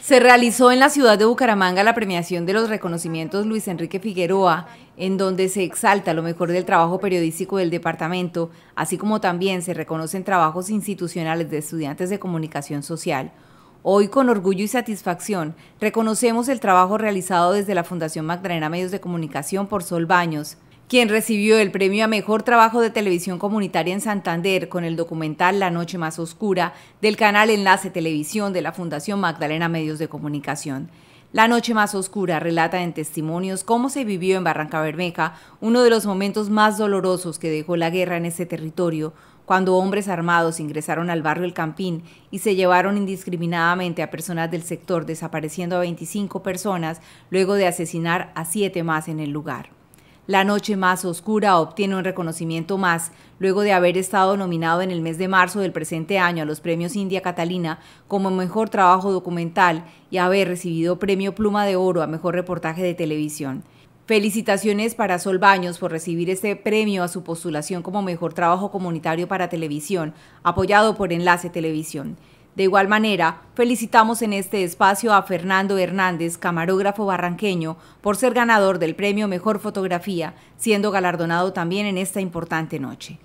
Se realizó en la ciudad de Bucaramanga la premiación de los reconocimientos Luis Enrique Figueroa, en donde se exalta lo mejor del trabajo periodístico del departamento, así como también se reconocen trabajos institucionales de estudiantes de comunicación social. Hoy, con orgullo y satisfacción, reconocemos el trabajo realizado desde la Fundación Magdalena Medios de Comunicación por Sol Baños, quien recibió el premio a Mejor Trabajo de Televisión Comunitaria en Santander con el documental La Noche Más Oscura del canal Enlace Televisión de la Fundación Magdalena Medios de Comunicación. La Noche Más Oscura relata en testimonios cómo se vivió en Barranca Bermeja uno de los momentos más dolorosos que dejó la guerra en ese territorio, cuando hombres armados ingresaron al barrio El Campín y se llevaron indiscriminadamente a personas del sector, desapareciendo a 25 personas luego de asesinar a siete más en el lugar. La noche más oscura obtiene un reconocimiento más luego de haber estado nominado en el mes de marzo del presente año a los premios India Catalina como mejor trabajo documental y haber recibido premio Pluma de Oro a mejor reportaje de televisión. Felicitaciones para Sol Baños por recibir este premio a su postulación como mejor trabajo comunitario para televisión, apoyado por Enlace Televisión. De igual manera, felicitamos en este espacio a Fernando Hernández, camarógrafo barranqueño, por ser ganador del premio Mejor Fotografía, siendo galardonado también en esta importante noche.